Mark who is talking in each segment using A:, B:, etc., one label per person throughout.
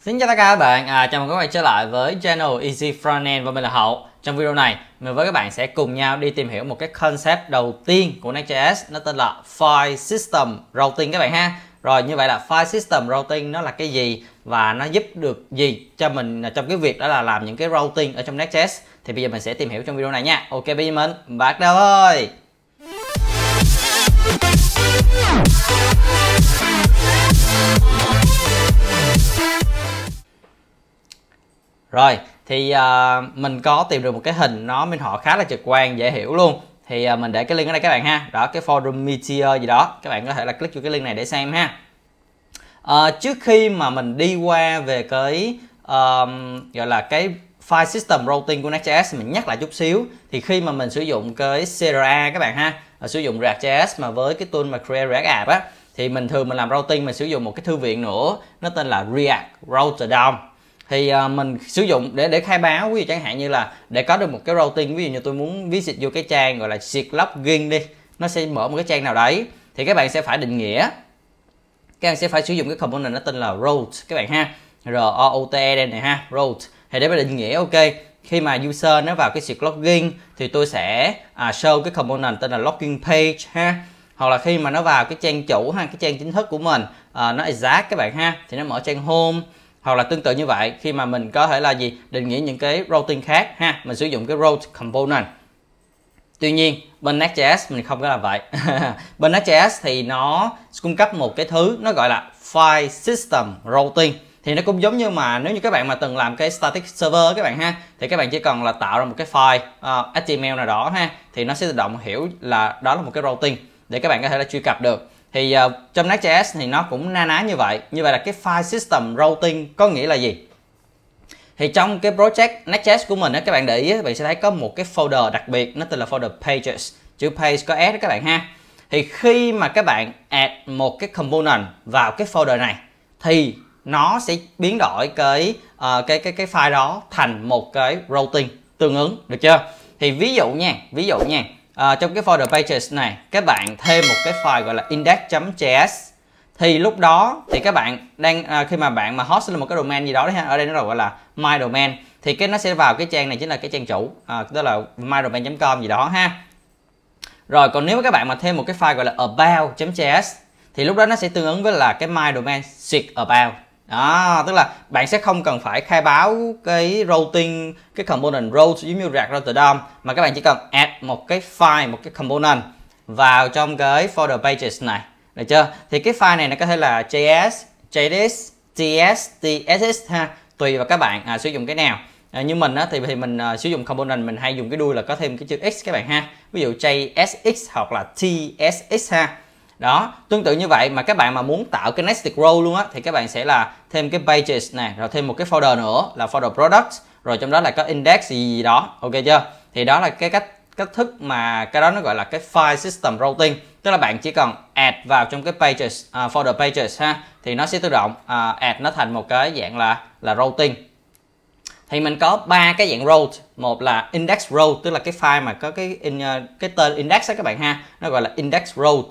A: Xin chào tất cả các bạn, à, chào mừng các bạn trở lại với channel Easy Frontend và mình là Hậu Trong video này, mình với các bạn sẽ cùng nhau đi tìm hiểu một cái concept đầu tiên của Next.js Nó tên là File System Routing các bạn ha Rồi như vậy là File System Routing nó là cái gì và nó giúp được gì cho mình trong cái việc đó là làm những cái routing ở trong Next.js Thì bây giờ mình sẽ tìm hiểu trong video này nha Ok bây giờ mình bắt đầu thôi rồi, thì uh, mình có tìm được một cái hình nó minh họa khá là trực quan, dễ hiểu luôn. Thì uh, mình để cái link ở đây các bạn ha. Đó, cái forum Meteor gì đó. Các bạn có thể là click vô cái link này để xem ha. Uh, trước khi mà mình đi qua về cái um, gọi là cái file system routing của Next.js mình nhắc lại chút xíu thì khi mà mình sử dụng cái CRA các bạn ha Ờ, sử dụng React.js mà với cái tool mà Create React App á thì mình thường mình làm routing mình sử dụng một cái thư viện nữa nó tên là React Router DOM thì ờ, mình sử dụng để để khai báo ví dụ chẳng hạn như là để có được một cái routing ví dụ như tôi muốn visit vô cái trang gọi là seedlogging đi nó sẽ mở một cái trang nào đấy thì các bạn sẽ phải định nghĩa các bạn sẽ phải sử dụng cái component nó tên là route các bạn ha r o u t e đây này ha route thì để mà định nghĩa ok khi mà user nó vào cái sự login thì tôi sẽ à, show cái component tên là login page ha hoặc là khi mà nó vào cái trang chủ ha cái trang chính thức của mình à, nó giá các bạn ha thì nó mở trang home hoặc là tương tự như vậy khi mà mình có thể là gì định nghĩa những cái routing khác ha mình sử dụng cái route component tuy nhiên bên Next.js mình không có làm vậy bên Next.js thì nó cung cấp một cái thứ nó gọi là file system routing thì nó cũng giống như mà nếu như các bạn mà từng làm cái static server các bạn ha thì các bạn chỉ cần là tạo ra một cái file uh, HTML nào đó ha thì nó sẽ tự động hiểu là đó là một cái routing để các bạn có thể là truy cập được thì uh, trong Next.js thì nó cũng na ná như vậy như vậy là cái file system routing có nghĩa là gì thì trong cái project Next.js của mình á các bạn để ý các bạn sẽ thấy có một cái folder đặc biệt nó tên là folder pages chữ page có s các bạn ha thì khi mà các bạn add một cái component vào cái folder này thì nó sẽ biến đổi cái uh, cái cái cái file đó thành một cái routing tương ứng được chưa thì ví dụ nha ví dụ nha uh, trong cái folder pages này các bạn thêm một cái file gọi là index.js thì lúc đó thì các bạn đang à, khi mà bạn mà host lên một cái domain gì đó đấy ha ở đây nó gọi là my domain thì cái nó sẽ vào cái trang này chính là cái trang chủ à, đó là mydomain.com gì đó ha rồi còn nếu các bạn mà thêm một cái file gọi là about.js thì lúc đó nó sẽ tương ứng với là cái my domain seek about đó tức là bạn sẽ không cần phải khai báo cái routing cái component route giống như React router DOM mà các bạn chỉ cần add một cái file một cái component vào trong cái folder pages này được chưa thì cái file này nó có thể là js JDS, TS, TSS ha tùy vào các bạn à, sử dụng cái nào à, như mình á, thì thì mình à, sử dụng component mình hay dùng cái đuôi là có thêm cái chữ x các bạn ha ví dụ JSX hoặc là TSX ha đó tương tự như vậy mà các bạn mà muốn tạo cái nested row luôn á thì các bạn sẽ là thêm cái pages này rồi thêm một cái folder nữa là folder products rồi trong đó là có index gì gì đó ok chưa thì đó là cái cách cách thức mà cái đó nó gọi là cái file system routing tức là bạn chỉ cần add vào trong cái pages uh, folder pages ha thì nó sẽ tự động uh, add nó thành một cái dạng là là routing thì mình có ba cái dạng row một là index row tức là cái file mà có cái in, uh, cái tên index đó các bạn ha nó gọi là index row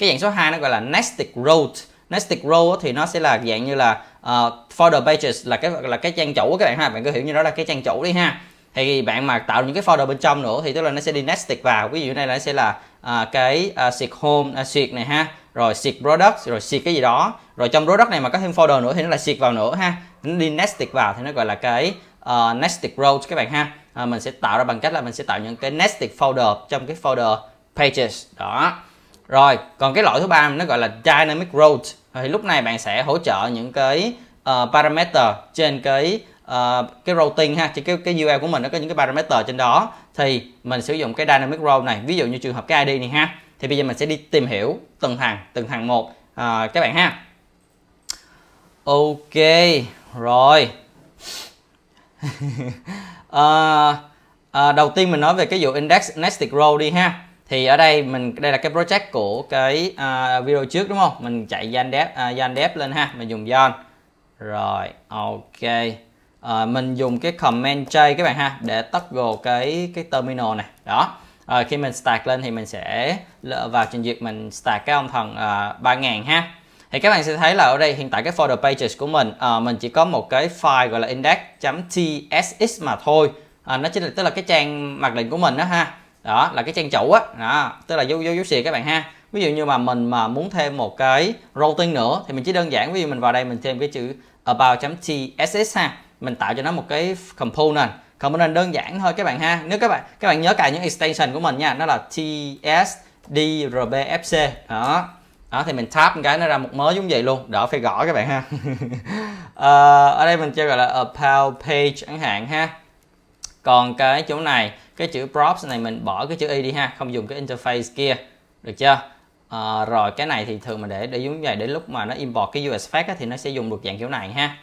A: cái dạng số 2 nó gọi là nested row nested row thì nó sẽ là dạng như là uh, folder pages là cái là cái trang chủ các bạn ha bạn cứ hiểu như đó là cái trang chủ đi ha thì bạn mà tạo những cái folder bên trong nữa thì tức là nó sẽ đi nested vào ví dụ này nó sẽ là uh, cái uh, ờ, seek home uh, seek này ha rồi seek product rồi seek cái gì đó rồi trong product này mà có thêm folder nữa thì nó là seek vào nữa ha nó đi nested vào thì nó gọi là cái uh, nested rows các bạn ha à, mình sẽ tạo ra bằng cách là mình sẽ tạo những cái nested folder trong cái folder pages đó rồi còn cái loại thứ ba nó gọi là dynamic road thì lúc này bạn sẽ hỗ trợ những cái uh, parameter trên cái uh, cái routing ha trên cái cái UL của mình nó có những cái parameter trên đó thì mình sử dụng cái dynamic row này ví dụ như trường hợp cái ID này ha thì bây giờ mình sẽ đi tìm hiểu từng hàng, từng hàng một uh, các bạn ha ok rồi uh, uh, đầu tiên mình nói về cái vụ index nested row đi ha thì ở đây mình đây là cái project của cái uh, video trước đúng không mình chạy Yandex uh, à, Yandex lên ha mình dùng Yon rồi ok uh, mình dùng cái command J các bạn ha để toggle cái cái terminal này đó uh, khi mình start lên thì mình sẽ vào trình duyệt mình start cái ông thần uh, 3000 ha thì các bạn sẽ thấy là ở đây hiện tại cái folder pages của mình uh, mình chỉ có một cái file gọi là index.tsx mà thôi uh, nó chính là tức là cái trang mặc định của mình đó ha đó là cái trang chủ á đó tức là dấu dấu dấu xìa các bạn ha ví dụ như mà mình mà muốn thêm một cái routing nữa thì mình chỉ đơn giản ví dụ mình vào đây mình thêm cái chữ about.tss ha mình tạo cho nó một cái component component đơn giản thôi các bạn ha nếu các bạn các bạn nhớ cài những extension của mình nha nó là tsdrbfc đó đó thì mình tap cái nó ra một mớ giống vậy luôn đỡ phải gõ các bạn ha ờ, ở đây mình chơi gọi là about page chẳng hạn ha còn cái chỗ này cái chữ props này mình bỏ cái chữ y đi ha không dùng cái interface kia được chưa à, rồi cái này thì thường mình để để giống vậy để lúc mà nó import cái US fact thì nó sẽ dùng được dạng kiểu này ha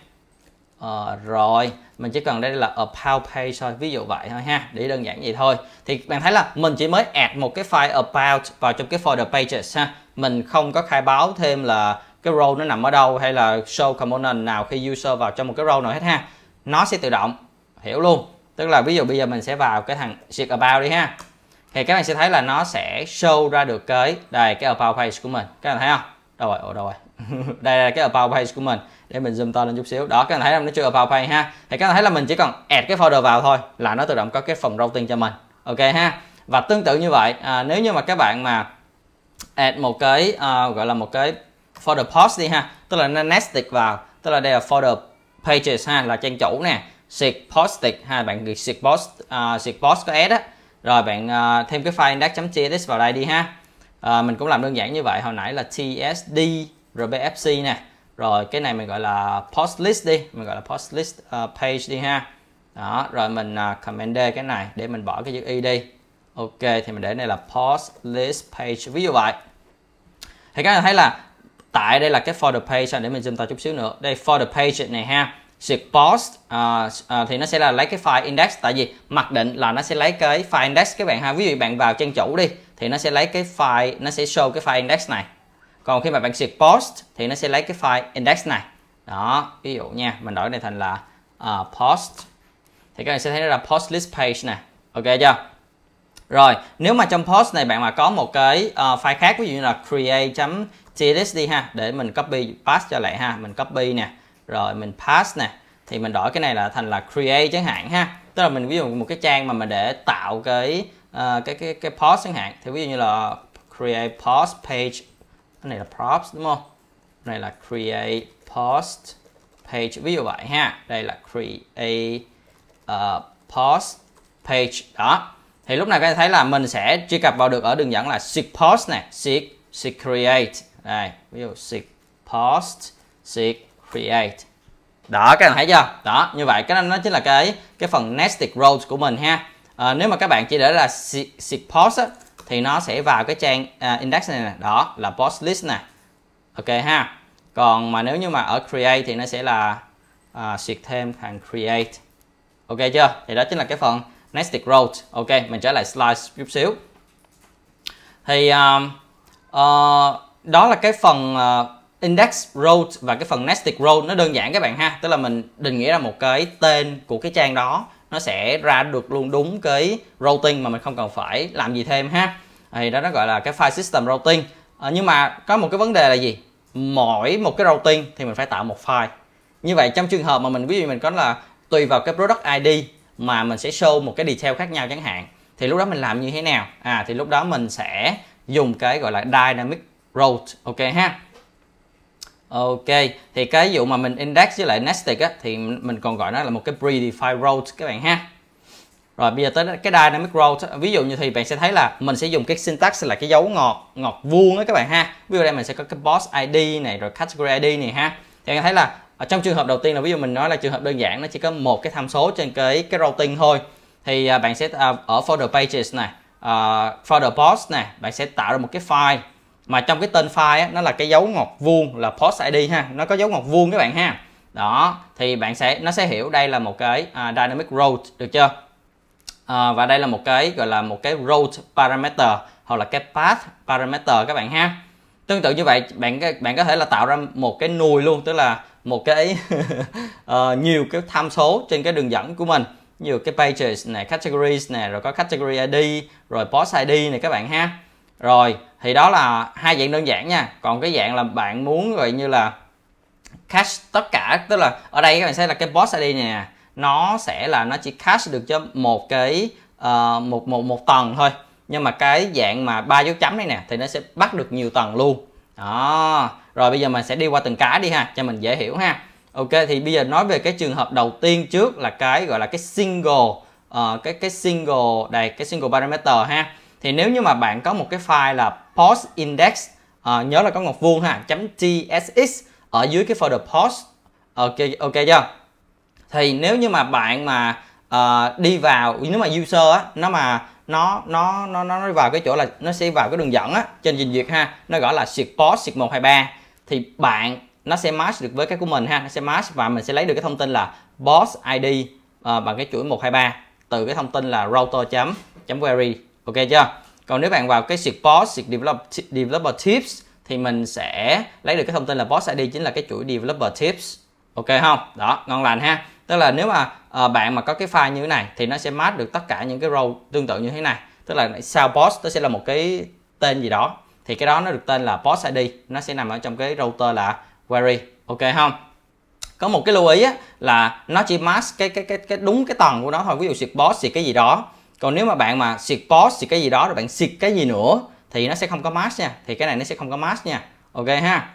A: à, rồi mình chỉ cần đây là about page thôi ví dụ vậy thôi ha để đơn giản vậy thôi thì bạn thấy là mình chỉ mới add một cái file about vào trong cái folder pages ha mình không có khai báo thêm là cái role nó nằm ở đâu hay là show component nào khi user vào trong một cái role nào hết ha nó sẽ tự động hiểu luôn tức là ví dụ bây giờ mình sẽ vào cái thằng sheet about đi ha thì các bạn sẽ thấy là nó sẽ show ra được cái đây cái about page của mình các bạn thấy không đâu rồi ồ đâu rồi đây là cái about page của mình để mình zoom to lên chút xíu đó các bạn thấy là nó chưa about page ha thì các bạn thấy là mình chỉ cần add cái folder vào thôi là nó tự động có cái phần routing cho mình ok ha và tương tự như vậy à, nếu như mà các bạn mà add một cái uh, gọi là một cái folder post đi ha tức là nó nested vào tức là đây là folder pages ha là trang chủ nè Sigpostic hay bạn ghi Sigpost uh, Sigpost có s á rồi bạn uh, thêm cái file index.tsx vào đây đi ha uh, mình cũng làm đơn giản như vậy hồi nãy là tsd rbfc nè rồi cái này mình gọi là post list đi mình gọi là post list uh, page đi ha đó rồi mình uh, comment d cái này để mình bỏ cái chữ y đi ok thì mình để này là post list page ví dụ vậy thì các bạn thấy là tại đây là cái folder the page để mình zoom to chút xíu nữa đây folder the page này ha support uh, à, uh, à, thì nó sẽ là lấy cái file index tại vì mặc định là nó sẽ lấy cái file index các bạn ha ví dụ bạn vào trang chủ đi thì nó sẽ lấy cái file nó sẽ show cái file index này còn khi mà bạn post thì nó sẽ lấy cái file index này đó ví dụ nha mình đổi này thành là uh, post thì các bạn sẽ thấy nó là post list page nè ok chưa rồi nếu mà trong post này bạn mà có một cái uh, file khác ví dụ như là create.tlist đi ha để mình copy paste cho lại ha mình copy nè rồi mình pass nè thì mình đổi cái này là thành là create chẳng hạn ha tức là mình ví dụ một cái trang mà mình để tạo cái uh, cái cái cái post chẳng hạn thì ví dụ như là create post page cái này là props đúng không cái này là create post page ví dụ vậy ha đây là create uh, post page đó thì lúc này các bạn thấy là mình sẽ truy cập vào được ở đường dẫn là seek post này seek seek create đây ví dụ seek post seek create đó các bạn thấy chưa đó như vậy cái nó chính là cái cái phần nested rows của mình ha à, nếu mà các bạn chỉ để là seek post á, thì nó sẽ vào cái trang uh, index này nè đó là post list nè ok ha còn mà nếu như mà ở create thì nó sẽ là uh, thêm thằng create ok chưa thì đó chính là cái phần nested rows ok mình trở lại slide chút xíu thì uh, uh, đó là cái phần uh, index row và cái phần nested row nó đơn giản các bạn ha tức là mình định nghĩa ra một cái tên của cái trang đó nó sẽ ra được luôn đúng cái routing mà mình không cần phải làm gì thêm ha thì đó nó gọi là cái file system routing à, nhưng mà có một cái vấn đề là gì mỗi một cái routing thì mình phải tạo một file như vậy trong trường hợp mà mình ví dụ mình có là tùy vào cái product ID mà mình sẽ show một cái detail khác nhau chẳng hạn thì lúc đó mình làm như thế nào à thì lúc đó mình sẽ dùng cái gọi là dynamic route ok ha Ok, thì cái dụ mà mình index với lại nested á, thì mình còn gọi nó là một cái predefined route các bạn ha. Rồi bây giờ tới cái dynamic route, ví dụ như thì bạn sẽ thấy là mình sẽ dùng cái syntax là cái dấu ngọt, ngọt vuông á các bạn ha. Ví dụ đây mình sẽ có cái boss ID này rồi category ID này ha. Thì bạn thấy là ở trong trường hợp đầu tiên là ví dụ mình nói là trường hợp đơn giản nó chỉ có một cái tham số trên cái cái routing thôi. Thì à, bạn sẽ à, ở folder pages này, uh, folder boss này, bạn sẽ tạo ra một cái file mà trong cái tên file á, nó là cái dấu ngoặc vuông là post id ha nó có dấu ngoặc vuông các bạn ha đó thì bạn sẽ nó sẽ hiểu đây là một cái uh, dynamic route được chưa uh, và đây là một cái gọi là một cái route parameter hoặc là cái path parameter các bạn ha tương tự như vậy bạn bạn có thể là tạo ra một cái nùi luôn tức là một cái uh, nhiều cái tham số trên cái đường dẫn của mình nhiều cái pages này categories này rồi có category id rồi post id này các bạn ha rồi thì đó là hai dạng đơn giản nha còn cái dạng là bạn muốn gọi như là cash tất cả tức là ở đây các bạn sẽ là cái boss ID này nè nó sẽ là nó chỉ cash được cho một cái uh, một một một tầng thôi nhưng mà cái dạng mà ba dấu chấm này nè thì nó sẽ bắt được nhiều tầng luôn đó rồi bây giờ mình sẽ đi qua từng cái đi ha cho mình dễ hiểu ha ok thì bây giờ nói về cái trường hợp đầu tiên trước là cái gọi là cái single uh, cái cái single đây cái single parameter ha thì nếu như mà bạn có một cái file là post index à, nhớ là có ngoặc vuông ha chấm tsx ở dưới cái folder post ok ok chưa thì nếu như mà bạn mà uh, đi vào nếu mà user á nó mà nó nó nó nó vào cái chỗ là nó sẽ vào cái đường dẫn á trên trình duyệt ha nó gọi là siệt post siệt 123 thì bạn nó sẽ match được với cái của mình ha nó sẽ match và mình sẽ lấy được cái thông tin là boss id uh, ờ, bằng cái chuỗi 123 từ cái thông tin là router chấm chấm query ok chưa còn nếu bạn vào cái search post search developer, developer tips thì mình sẽ lấy được cái thông tin là post id chính là cái chuỗi developer tips ok không đó ngon lành ha tức là nếu mà uh, bạn mà có cái file như thế này thì nó sẽ map được tất cả những cái row tương tự như thế này tức là sau post nó sẽ là một cái tên gì đó thì cái đó nó được tên là post id nó sẽ nằm ở trong cái router là query ok không có một cái lưu ý á, là nó chỉ mask cái cái cái cái đúng cái tầng của nó thôi ví dụ xịt boss thì cái gì đó còn nếu mà bạn mà xịt post xịt cái gì đó rồi bạn xịt cái gì nữa thì nó sẽ không có mask nha thì cái này nó sẽ không có mask nha ok ha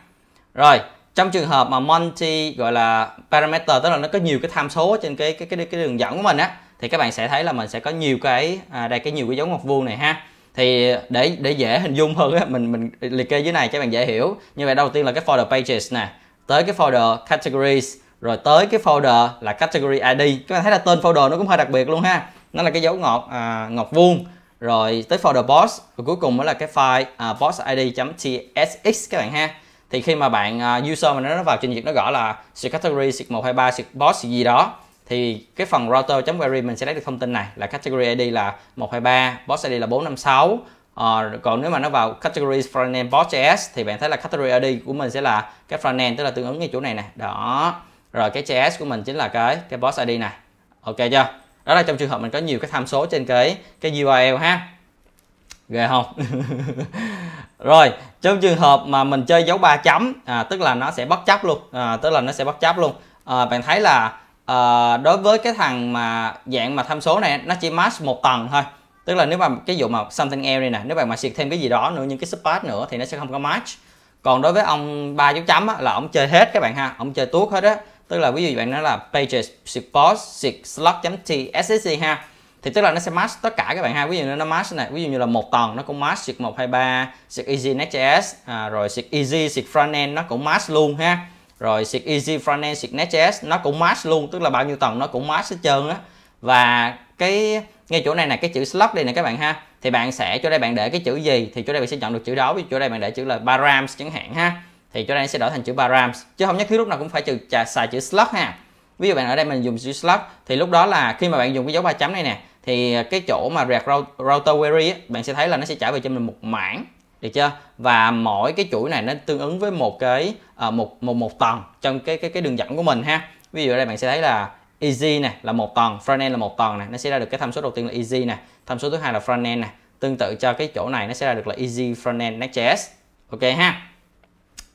A: rồi trong trường hợp mà multi gọi là parameter tức là nó có nhiều cái tham số trên cái cái cái, cái đường dẫn của mình á thì các bạn sẽ thấy là mình sẽ có nhiều cái à, đây cái nhiều cái dấu ngoặc vuông này ha thì để để dễ hình dung hơn á mình mình liệt kê dưới này cho bạn dễ hiểu như vậy đầu tiên là cái folder pages nè tới cái folder categories rồi tới cái folder là category id các bạn thấy là tên folder nó cũng hơi đặc biệt luôn ha nó là cái dấu ngọt à, ngọt vuông rồi tới folder boss và cuối cùng mới là cái file à, bossid.tsx các bạn ha thì khi mà bạn à, user mà nó vào trình duyệt nó gõ là category sec123 boss gì đó thì cái phần router.query mình sẽ lấy được thông tin này là category ID là 123, boss ID là 456. À, ờ, còn nếu mà nó vào category frontend boss.js thì bạn thấy là category ID của mình sẽ là cái frontend tức là tương ứng như chỗ này nè. Đó. Rồi cái JS của mình chính là cái cái boss ID này. Ok chưa? đó là trong trường hợp mình có nhiều cái tham số trên cái cái URL ha ghê không rồi trong trường hợp mà mình chơi dấu ba chấm à, tức là nó sẽ bất chấp luôn à, tức là nó sẽ bất chấp luôn à, bạn thấy là à, đối với cái thằng mà dạng mà tham số này nó chỉ match một tầng thôi tức là nếu mà cái vụ mà something else này nè nếu bạn mà xịt thêm cái gì đó nữa những cái subpart nữa thì nó sẽ không có match còn đối với ông ba dấu chấm á, là ông chơi hết các bạn ha ông chơi tuốt hết á tức là ví dụ bạn nói là pages support slot .tssc ha thì tức là nó sẽ match tất cả các bạn ha ví dụ như nó match này ví dụ như là một tuần nó cũng match sực 123 sực easy nextjs à, rồi sực easy sực frontend nó cũng match luôn ha rồi sực easy frontend sực nextjs nó cũng match luôn tức là bao nhiêu tuần nó cũng match hết trơn á và cái ngay chỗ này là cái chữ slot đây nè các bạn ha thì bạn sẽ chỗ đây bạn để cái chữ gì thì chỗ đây bạn sẽ chọn được chữ đó ví dụ chỗ đây bạn để chữ là params chẳng hạn ha thì chỗ này sẽ đổi thành chữ params chứ không nhất thiết lúc nào cũng phải trừ xài chữ slot ha ví dụ bạn ở đây mình dùng chữ slot thì lúc đó là khi mà bạn dùng cái dấu ba chấm này nè thì cái chỗ mà rẹt router query á bạn sẽ thấy là nó sẽ trả về cho mình một mảng được chưa và mỗi cái chuỗi này nó tương ứng với một cái ờ, một một một tầng trong cái cái cái đường dẫn của mình ha ví dụ ở đây bạn sẽ thấy là easy này là một tầng front end là một tầng này nó sẽ ra được cái tham số đầu tiên là easy này tham số thứ hai là front end này tương tự cho cái chỗ này nó sẽ ra được là easy front end next.js ok ha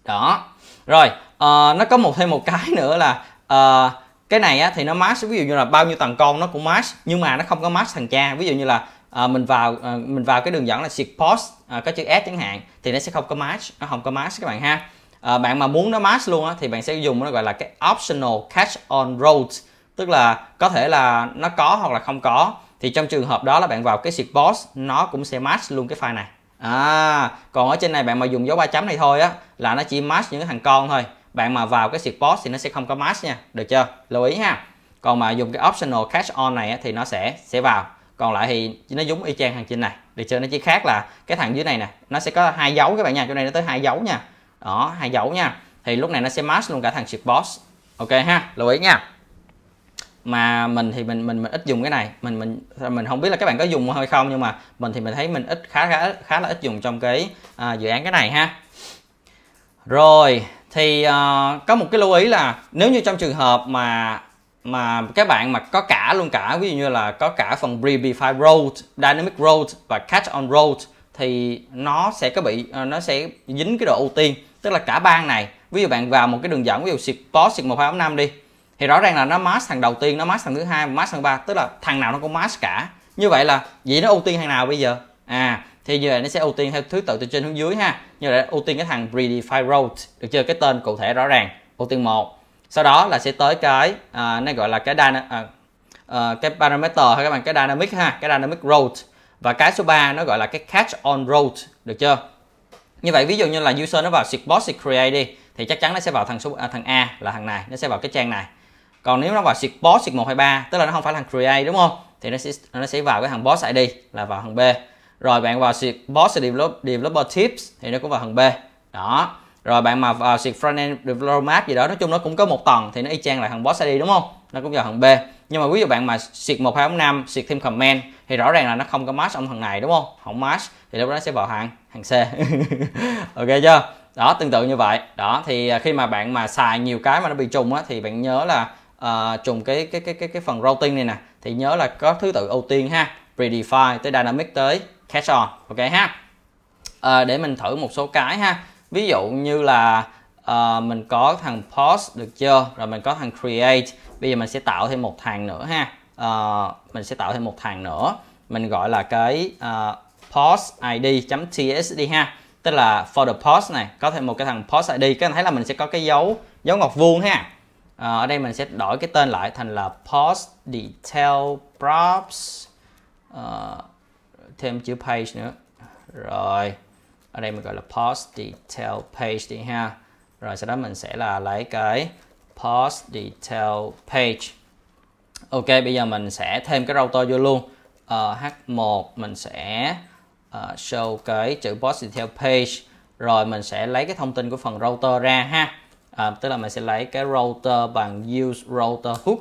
A: đó rồi uh, nó có một thêm một cái nữa là uh, cái này á, thì nó match ví dụ như là bao nhiêu thằng con nó cũng match nhưng mà nó không có match thằng cha ví dụ như là à, mình vào à, mình vào cái đường dẫn là search post à, có chữ s chẳng hạn thì nó sẽ không có match nó không có match các bạn ha à, bạn mà muốn nó match luôn á, thì bạn sẽ dùng nó gọi là cái optional catch on road tức là có thể là nó có hoặc là không có thì trong trường hợp đó là bạn vào cái search post nó cũng sẽ match luôn cái file này à còn ở trên này bạn mà dùng dấu ba chấm này thôi á là nó chỉ mask những cái thằng con thôi bạn mà vào cái support thì nó sẽ không có mask nha được chưa lưu ý ha còn mà dùng cái optional catch on này á, thì nó sẽ sẽ vào còn lại thì nó giống y chang thằng trên này được chưa nó chỉ khác là cái thằng dưới này nè nó sẽ có hai dấu các bạn nha chỗ này nó tới hai dấu nha đó hai dấu nha thì lúc này nó sẽ mask luôn cả thằng support ok ha lưu ý nha mà mình thì mình mình mình ít dùng cái này mình mình mình không biết là các bạn có dùng hay không nhưng mà mình thì mình thấy mình ít khá khá khá là ít dùng trong cái à, dự án cái này ha rồi thì uh, có một cái lưu ý là nếu như trong trường hợp mà mà các bạn mà có cả luôn cả ví dụ như là có cả phần BB5 Road, Dynamic Road và Catch on Road thì nó sẽ có bị à, nó sẽ dính cái độ ưu tiên tức là cả ban này ví dụ bạn vào một cái đường dẫn ví dụ Sport 125 đi thì rõ ràng là nó mask thằng đầu tiên nó mask thằng thứ hai mask thằng ba tức là thằng nào nó cũng mask cả như vậy là vậy nó ưu tiên thằng nào bây giờ à thì như vậy nó sẽ ưu tiên theo thứ tự từ trên xuống dưới ha như vậy ưu tiên cái thằng redefine road được chưa cái tên cụ thể rõ ràng ưu tiên một sau đó là sẽ tới cái à, nó gọi là cái dyna, à, à, cái parameter hay các bạn cái dynamic ha cái dynamic road và cái số 3 nó gọi là cái catch on road được chưa như vậy ví dụ như là user nó vào search boss search create đi thì chắc chắn nó sẽ vào thằng số à, thằng a là thằng này nó sẽ vào cái trang này còn nếu nó vào seed boss seed 123 tức là nó không phải là hàng create đúng không thì nó sẽ nó sẽ vào cái thằng boss ID là vào thằng B rồi bạn vào seed boss develop, developer tips thì nó cũng vào thằng B đó rồi bạn mà vào seed frontend developer map gì đó nói chung nó cũng có một tầng thì nó y chang là thằng boss ID đúng không nó cũng vào thằng B nhưng mà ví dụ bạn mà một seed năm seed thêm comment thì rõ ràng là nó không có match ông thằng này đúng không không match thì lúc đó nó sẽ vào hàng hàng C ok chưa đó tương tự như vậy đó thì khi mà bạn mà xài nhiều cái mà nó bị trùng á thì bạn nhớ là uh, trùng cái cái cái cái cái phần routing này nè thì nhớ là có thứ tự ưu tiên ha predefine tới dynamic tới catch on ok ha uh, để mình thử một số cái ha ví dụ như là uh, mình có thằng post được chưa rồi mình có thằng create bây giờ mình sẽ tạo thêm một thằng nữa ha uh, mình sẽ tạo thêm một thằng nữa mình gọi là cái uh, post id tsd ha tức là for the post này có thêm một cái thằng post id các anh thấy là mình sẽ có cái dấu dấu ngọc vuông ha Ờ, ở đây mình sẽ đổi cái tên lại thành là post detail props à, thêm chữ page nữa rồi ở đây mình gọi là post detail page đi ha rồi sau đó mình sẽ là lấy cái post detail page ok bây giờ mình sẽ thêm cái router vô luôn uh, ờ, h1 mình sẽ uh, show cái chữ post detail page rồi mình sẽ lấy cái thông tin của phần router ra ha à, tức là mình sẽ lấy cái router bằng use router hook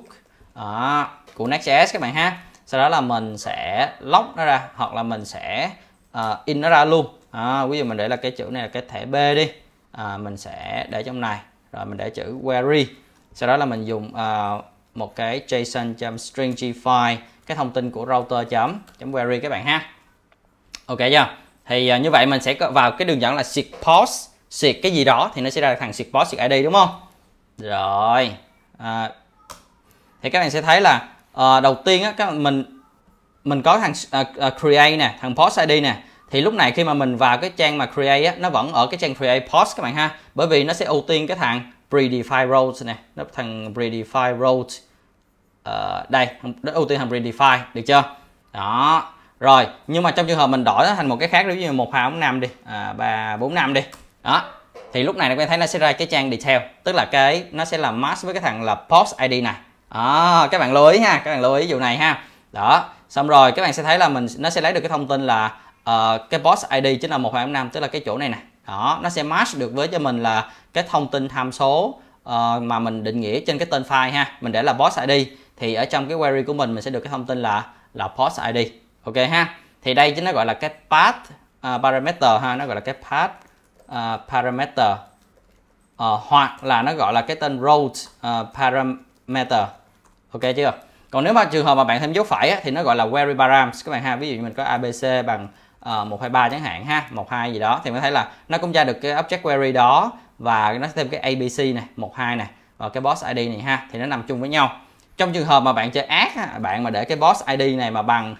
A: à, của Next.js các bạn ha sau đó là mình sẽ lock nó ra hoặc là mình sẽ uh, in nó ra luôn à, ví dụ mình để là cái chữ này là cái thẻ B đi à, mình sẽ để trong này rồi mình để chữ query sau đó là mình dùng uh, một cái json string file cái thông tin của router chấm chấm query các bạn ha ok chưa thì uh, như vậy mình sẽ vào cái đường dẫn là seek post xịt cái gì đó thì nó sẽ ra thằng xịt boss xịt id đúng không rồi à, thì các bạn sẽ thấy là à, đầu tiên á các mình mình có thằng à, à create nè thằng post id nè thì lúc này khi mà mình vào cái trang mà create á nó vẫn ở cái trang create post các bạn ha bởi vì nó sẽ ưu tiên cái thằng predefined roles nè nó thằng predefined roles à, đây nó ưu tiên thằng predefined được chưa đó rồi nhưng mà trong trường hợp mình đổi nó thành một cái khác ví dụ như một hai bốn năm đi à, ba bốn năm đi đó thì lúc này các bạn thấy nó sẽ ra cái trang detail tức là cái nó sẽ là mask với cái thằng là post id này đó, các bạn lưu ý ha các bạn lưu ý vụ này ha đó xong rồi các bạn sẽ thấy là mình nó sẽ lấy được cái thông tin là uh, cái post id chính là một năm tức là cái chỗ này nè đó nó sẽ match được với cho mình là cái thông tin tham số uh, mà mình định nghĩa trên cái tên file ha mình để là post id thì ở trong cái query của mình mình sẽ được cái thông tin là là post id ok ha thì đây chính nó gọi là cái path uh, parameter ha nó gọi là cái path uh, parameter uh, hoặc là nó gọi là cái tên road uh, à, parameter ok chưa còn nếu mà trường hợp mà bạn thêm dấu phẩy á, thì nó gọi là query params các bạn ha ví dụ như mình có abc bằng uh, ờ, 123 chẳng hạn ha 12 gì đó thì mình thấy là nó cũng ra được cái object query đó và nó thêm cái abc này 12 này và cái boss id này ha thì nó nằm chung với nhau trong trường hợp mà bạn chơi ác bạn mà để cái boss id này mà bằng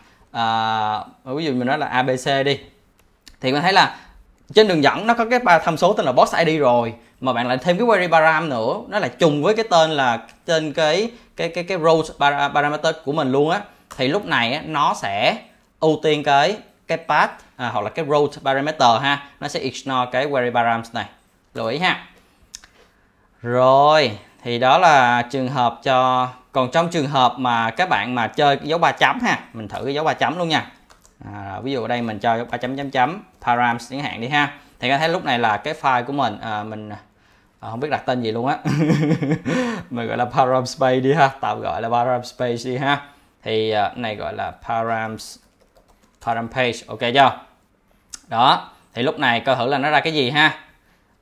A: uh, ví dụ mình nói là abc đi thì mình thấy là trên đường dẫn nó có cái ba tham số tên là box id rồi mà bạn lại thêm cái query param nữa nó là trùng với cái tên là trên cái cái cái cái rows parameter của mình luôn á thì lúc này á, nó sẽ ưu tiên cái cái path à, hoặc là cái road parameter ha nó sẽ ignore cái query params này lưu ý ha rồi thì đó là trường hợp cho còn trong trường hợp mà các bạn mà chơi dấu ba chấm ha mình thử cái dấu ba chấm luôn nha à, ví dụ ở đây mình cho 3 chấm chấm chấm params chẳng hạn đi ha thì các thấy lúc này là cái file của mình à, mình à, không biết đặt tên gì luôn á mình gọi là params space đi ha tạo gọi là params space đi ha thì à, này gọi là params param page ok chưa đó thì lúc này coi thử là nó ra cái gì ha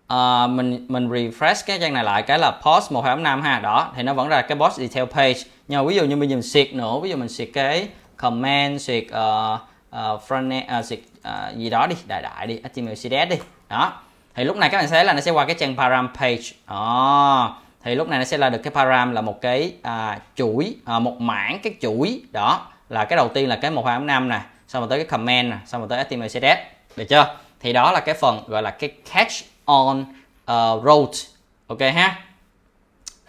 A: à, mình mình refresh cái trang này lại cái là post 1.5 ha đó thì nó vẫn ra cái post detail page nhưng mà ví dụ như mình nhìn xịt nữa ví dụ mình xịt cái comment xịt uh, uh, front uh, uh, gì đó đi đại đại đi HTML CSS đi đó thì lúc này các bạn sẽ thấy là nó sẽ qua cái trang param page đó. thì lúc này nó sẽ là được cái param là một cái à, chuỗi à, một mảng cái chuỗi đó là cái đầu tiên là cái một hai năm nè xong rồi tới cái comment nè xong rồi tới HTML CSS được chưa thì đó là cái phần gọi là cái catch on uh, road ok ha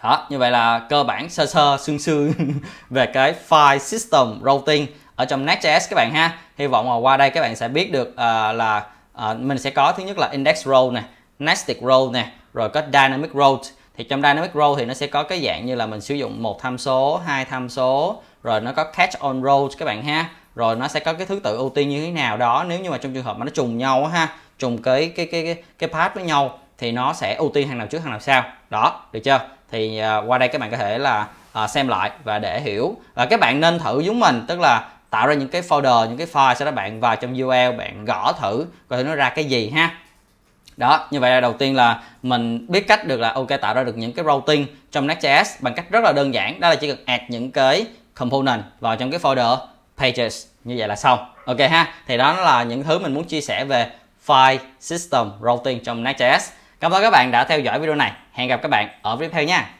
A: đó như vậy là cơ bản sơ sơ xương xương về cái file system routing ở trong Next.js các bạn ha hy vọng là qua đây các bạn sẽ biết được uh, là uh, mình sẽ có thứ nhất là index row nè nested row nè rồi có dynamic row thì trong dynamic row thì nó sẽ có cái dạng như là mình sử dụng một tham số hai tham số rồi nó có catch on row các bạn ha rồi nó sẽ có cái thứ tự ưu tiên như thế nào đó nếu như mà trong trường hợp mà nó trùng nhau ha trùng cái cái cái cái, cái path với nhau thì nó sẽ ưu tiên hàng nào trước hàng nào sau đó được chưa thì uh, qua đây các bạn có thể là uh, xem lại và để hiểu và các bạn nên thử giống mình tức là tạo ra những cái folder những cái file sau đó bạn vào trong URL bạn gõ thử coi nó ra cái gì ha đó như vậy là đầu tiên là mình biết cách được là ok tạo ra được những cái routing trong Next.js bằng cách rất là đơn giản đó là chỉ cần add những cái component vào trong cái folder pages như vậy là xong ok ha thì đó là những thứ mình muốn chia sẻ về file system routing trong Next.js cảm ơn các bạn đã theo dõi video này hẹn gặp các bạn ở video tiếp theo nha